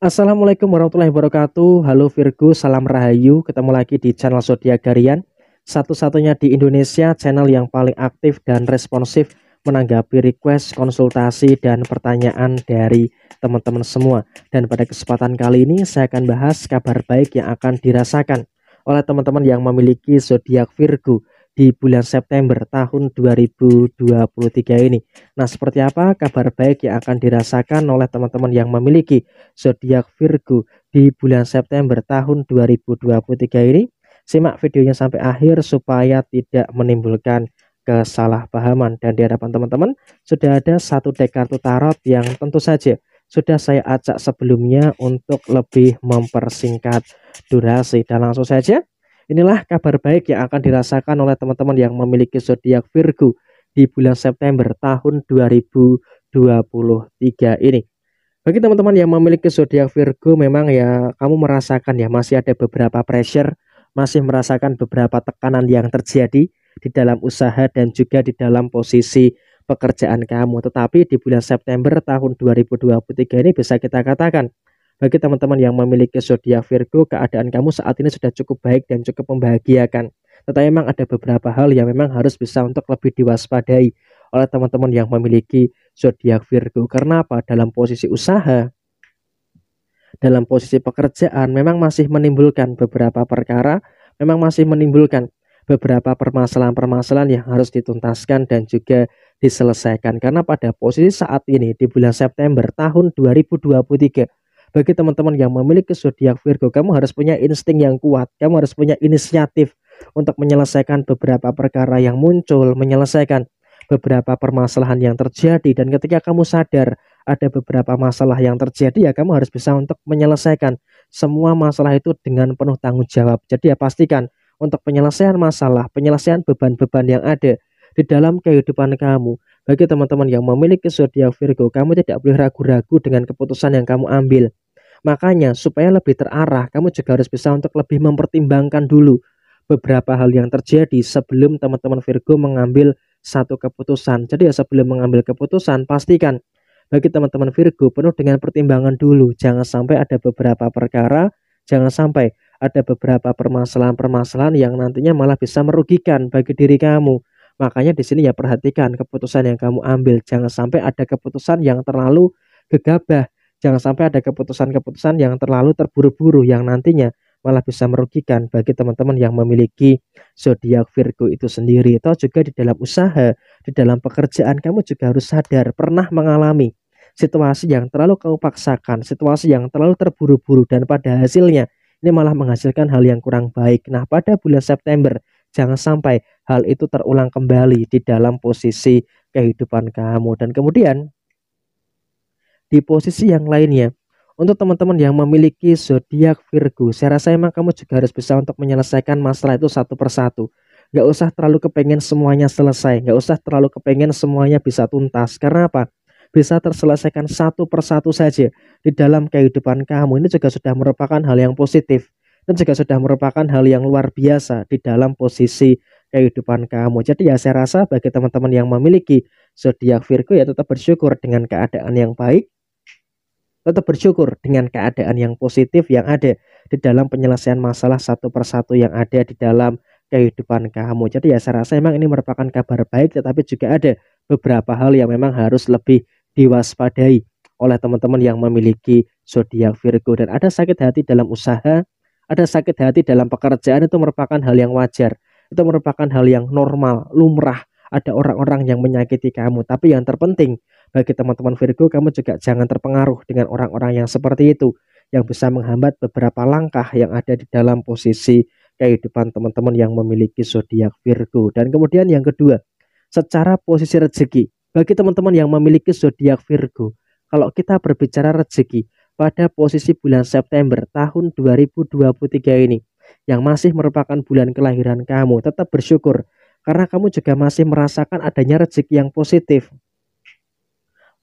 Assalamualaikum warahmatullahi wabarakatuh. Halo Virgo, salam rahayu. Ketemu lagi di channel Zodiak Garian. Satu-satunya di Indonesia channel yang paling aktif dan responsif menanggapi request, konsultasi, dan pertanyaan dari teman-teman semua. Dan pada kesempatan kali ini saya akan bahas kabar baik yang akan dirasakan oleh teman-teman yang memiliki zodiak Virgo di bulan September tahun 2023 ini. Nah, seperti apa kabar baik yang akan dirasakan oleh teman-teman yang memiliki zodiak Virgo di bulan September tahun 2023 ini? Simak videonya sampai akhir supaya tidak menimbulkan kesalahpahaman dan di hadapan teman-teman sudah ada satu dek kartu tarot yang tentu saja sudah saya acak sebelumnya untuk lebih mempersingkat durasi dan langsung saja Inilah kabar baik yang akan dirasakan oleh teman-teman yang memiliki zodiak Virgo di bulan September tahun 2023 ini. Bagi teman-teman yang memiliki zodiak Virgo memang ya kamu merasakan ya masih ada beberapa pressure, masih merasakan beberapa tekanan yang terjadi di dalam usaha dan juga di dalam posisi pekerjaan kamu. Tetapi di bulan September tahun 2023 ini bisa kita katakan bagi teman-teman yang memiliki zodiak Virgo, keadaan kamu saat ini sudah cukup baik dan cukup membahagiakan. Tetapi memang ada beberapa hal yang memang harus bisa untuk lebih diwaspadai oleh teman-teman yang memiliki zodiak Virgo. Karena apa? Dalam posisi usaha, dalam posisi pekerjaan memang masih menimbulkan beberapa perkara, memang masih menimbulkan beberapa permasalahan-permasalahan yang harus dituntaskan dan juga diselesaikan. Karena pada posisi saat ini di bulan September tahun 2023 bagi teman-teman yang memiliki zodiak Virgo, kamu harus punya insting yang kuat, kamu harus punya inisiatif untuk menyelesaikan beberapa perkara yang muncul, menyelesaikan beberapa permasalahan yang terjadi dan ketika kamu sadar ada beberapa masalah yang terjadi ya kamu harus bisa untuk menyelesaikan semua masalah itu dengan penuh tanggung jawab. Jadi ya pastikan untuk penyelesaian masalah, penyelesaian beban-beban yang ada di dalam kehidupan kamu. Bagi teman-teman yang memiliki zodiak Virgo, kamu tidak boleh ragu-ragu dengan keputusan yang kamu ambil. Makanya supaya lebih terarah, kamu juga harus bisa untuk lebih mempertimbangkan dulu beberapa hal yang terjadi sebelum teman-teman Virgo mengambil satu keputusan. Jadi ya sebelum mengambil keputusan, pastikan bagi teman-teman Virgo penuh dengan pertimbangan dulu. Jangan sampai ada beberapa perkara, jangan sampai ada beberapa permasalahan-permasalahan yang nantinya malah bisa merugikan bagi diri kamu. Makanya di sini ya perhatikan keputusan yang kamu ambil. Jangan sampai ada keputusan yang terlalu gegabah. Jangan sampai ada keputusan-keputusan yang terlalu terburu-buru yang nantinya malah bisa merugikan bagi teman-teman yang memiliki zodiak Virgo itu sendiri. Atau juga di dalam usaha, di dalam pekerjaan kamu juga harus sadar pernah mengalami situasi yang terlalu kau paksakan, situasi yang terlalu terburu-buru dan pada hasilnya ini malah menghasilkan hal yang kurang baik. Nah, pada bulan September jangan sampai hal itu terulang kembali di dalam posisi kehidupan kamu dan kemudian di posisi yang lainnya. Untuk teman-teman yang memiliki zodiak Virgo, saya rasa emang kamu juga harus bisa untuk menyelesaikan masalah itu satu persatu. Gak usah terlalu kepengen semuanya selesai, gak usah terlalu kepengen semuanya bisa tuntas. Karena apa? bisa terselesaikan satu persatu saja di dalam kehidupan kamu ini juga sudah merupakan hal yang positif dan juga sudah merupakan hal yang luar biasa di dalam posisi kehidupan kamu. Jadi ya saya rasa bagi teman-teman yang memiliki zodiak Virgo ya tetap bersyukur dengan keadaan yang baik Tetap bersyukur dengan keadaan yang positif yang ada di dalam penyelesaian masalah satu persatu yang ada di dalam kehidupan kamu. Jadi ya saya rasa memang ini merupakan kabar baik tetapi juga ada beberapa hal yang memang harus lebih diwaspadai oleh teman-teman yang memiliki zodiak Virgo dan ada sakit hati dalam usaha, ada sakit hati dalam pekerjaan itu merupakan hal yang wajar. Itu merupakan hal yang normal, lumrah. Ada orang-orang yang menyakiti kamu, tapi yang terpenting bagi teman-teman Virgo, kamu juga jangan terpengaruh dengan orang-orang yang seperti itu yang bisa menghambat beberapa langkah yang ada di dalam posisi kehidupan teman-teman yang memiliki zodiak Virgo. Dan kemudian yang kedua, secara posisi rezeki. Bagi teman-teman yang memiliki zodiak Virgo, kalau kita berbicara rezeki pada posisi bulan September tahun 2023 ini yang masih merupakan bulan kelahiran kamu, tetap bersyukur karena kamu juga masih merasakan adanya rezeki yang positif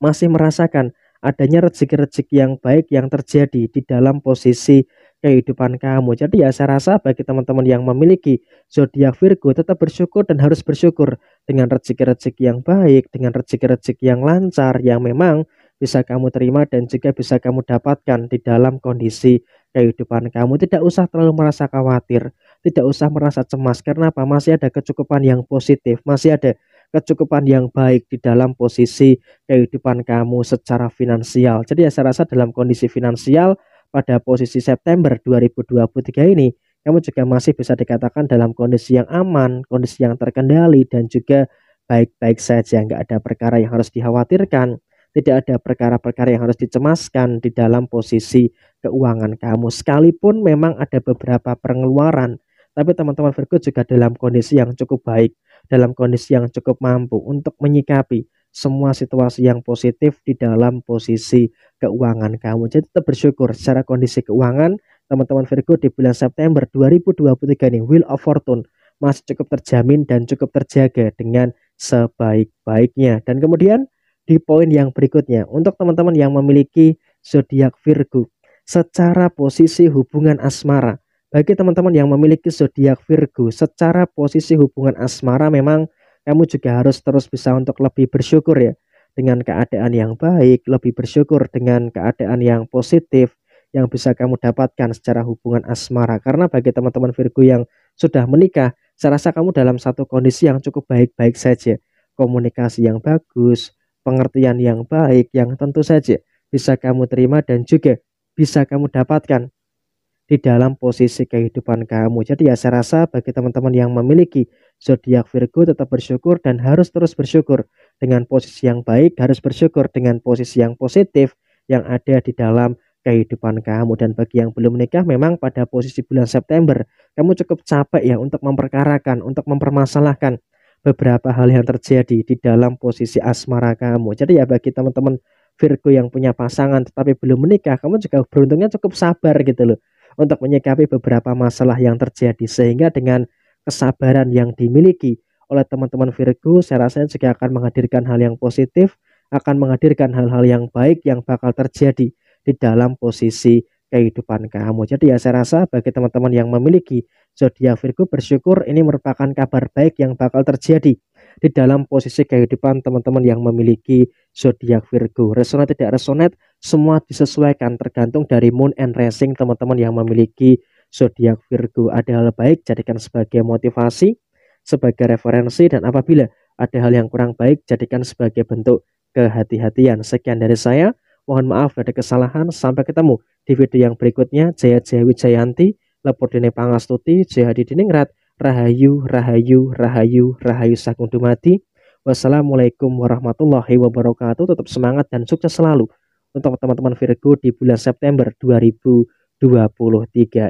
masih merasakan adanya rezeki-rezeki yang baik yang terjadi di dalam posisi kehidupan kamu. Jadi ya saya rasa bagi teman-teman yang memiliki zodiak Virgo tetap bersyukur dan harus bersyukur dengan rezeki-rezeki yang baik, dengan rezeki-rezeki yang lancar yang memang bisa kamu terima dan juga bisa kamu dapatkan di dalam kondisi kehidupan kamu. Tidak usah terlalu merasa khawatir, tidak usah merasa cemas karena apa? Masih ada kecukupan yang positif, masih ada kecukupan yang baik di dalam posisi kehidupan kamu secara finansial. Jadi ya saya rasa dalam kondisi finansial pada posisi September 2023 ini kamu juga masih bisa dikatakan dalam kondisi yang aman, kondisi yang terkendali dan juga baik-baik saja, nggak ada perkara yang harus dikhawatirkan tidak ada perkara-perkara yang harus dicemaskan di dalam posisi keuangan kamu. Sekalipun memang ada beberapa pengeluaran, tapi teman-teman Virgo juga dalam kondisi yang cukup baik dalam kondisi yang cukup mampu untuk menyikapi semua situasi yang positif di dalam posisi keuangan kamu. Jadi tetap bersyukur secara kondisi keuangan teman-teman Virgo di bulan September 2023 ini will of Fortune masih cukup terjamin dan cukup terjaga dengan sebaik-baiknya. Dan kemudian di poin yang berikutnya untuk teman-teman yang memiliki zodiak Virgo secara posisi hubungan asmara bagi teman-teman yang memiliki zodiak Virgo, secara posisi hubungan asmara memang kamu juga harus terus bisa untuk lebih bersyukur ya dengan keadaan yang baik, lebih bersyukur dengan keadaan yang positif yang bisa kamu dapatkan secara hubungan asmara. Karena bagi teman-teman Virgo yang sudah menikah, saya rasa kamu dalam satu kondisi yang cukup baik-baik saja. Komunikasi yang bagus, pengertian yang baik yang tentu saja bisa kamu terima dan juga bisa kamu dapatkan di dalam posisi kehidupan kamu. Jadi ya saya rasa bagi teman-teman yang memiliki zodiak Virgo tetap bersyukur dan harus terus bersyukur dengan posisi yang baik, harus bersyukur dengan posisi yang positif yang ada di dalam kehidupan kamu dan bagi yang belum menikah memang pada posisi bulan September kamu cukup capek ya untuk memperkarakan, untuk mempermasalahkan beberapa hal yang terjadi di dalam posisi asmara kamu. Jadi ya bagi teman-teman Virgo yang punya pasangan tetapi belum menikah, kamu juga beruntungnya cukup sabar gitu loh untuk menyikapi beberapa masalah yang terjadi sehingga dengan kesabaran yang dimiliki oleh teman-teman Virgo saya rasa juga akan menghadirkan hal yang positif akan menghadirkan hal-hal yang baik yang bakal terjadi di dalam posisi kehidupan kamu. Jadi ya saya rasa bagi teman-teman yang memiliki zodiak Virgo bersyukur ini merupakan kabar baik yang bakal terjadi di dalam posisi kehidupan teman-teman yang memiliki zodiak Virgo. Resonate tidak resonate? semua disesuaikan tergantung dari moon and racing teman-teman yang memiliki zodiak Virgo. Ada hal baik jadikan sebagai motivasi, sebagai referensi dan apabila ada hal yang kurang baik jadikan sebagai bentuk kehati-hatian. Sekian dari saya. Mohon maaf ada kesalahan. Sampai ketemu di video yang berikutnya. Jaya Jaya Wijayanti, Lepur Dini Pangastuti, Jaya Ningrat, Rahayu, Rahayu, Rahayu, Rahayu Sagung Dumati. Wassalamualaikum warahmatullahi wabarakatuh. Tetap semangat dan sukses selalu untuk teman-teman Virgo di bulan September 2023 ini.